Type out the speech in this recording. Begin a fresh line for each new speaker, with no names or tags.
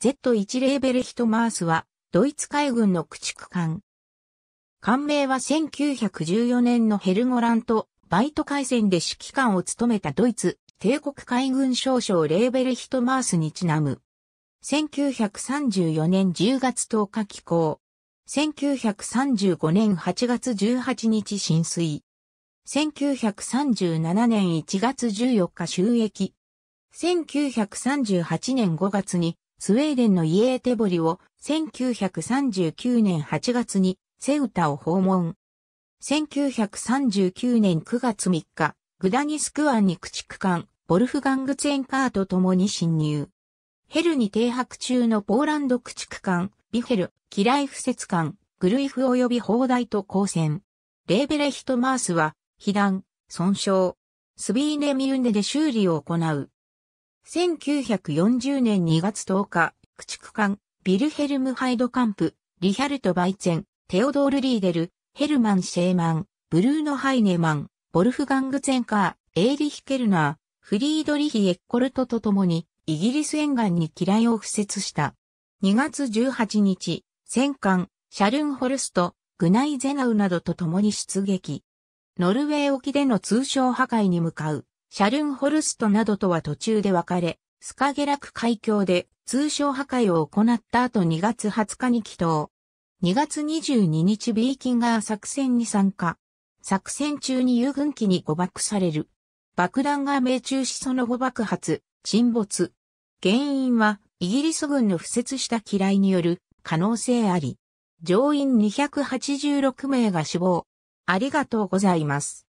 Z1 レーベルヒトマースは、ドイツ海軍の駆逐艦。
艦名は1914年のヘルゴランとバイト海戦で指揮官を務めたドイツ帝国海軍少将レーベルヒトマースにちなむ。1934年10月10日寄港。1935年8月18日浸水。1937年1月14日収益。1938年5月にスウェーデンのイエーテボリを1939年8月にセウタを訪問。1939年9月3日、グダニスク湾に駆逐艦、ボルフガングツェンカーと共に侵入。ヘルに停泊中のポーランド駆逐艦、ビヘル、キライフ節艦、グルイフ及び砲台と交戦。レーベレヒトマースは、被弾、損傷。スビーネミュンデで修理を行う。1940年2月10日、駆逐艦、ビルヘルム・ハイドカンプ、リヒャルト・バイツェン、テオドール・リーデル、ヘルマン・シェーマン、ブルーノ・ハイネマン、ボルフガング・ツェンカー、エーリヒ・ケルナー、フリードリヒ・エッコルトと共に、イギリス沿岸に機雷を付設した。2月18日、戦艦、シャルンホルスト、グナイゼナウなどと共に出撃。ノルウェー沖での通商破壊に向かうシャルンホルストなどとは途中で別れ、スカゲラク海峡で通商破壊を行った後2月20日に帰投。2月22日ビーキンガー作戦に参加。作戦中に遊軍機に誤爆される。爆弾が命中しその後爆発、沈没。原因はイギリス軍の不設した機雷による可能性あり。乗員286
名が死亡。ありがとうございます。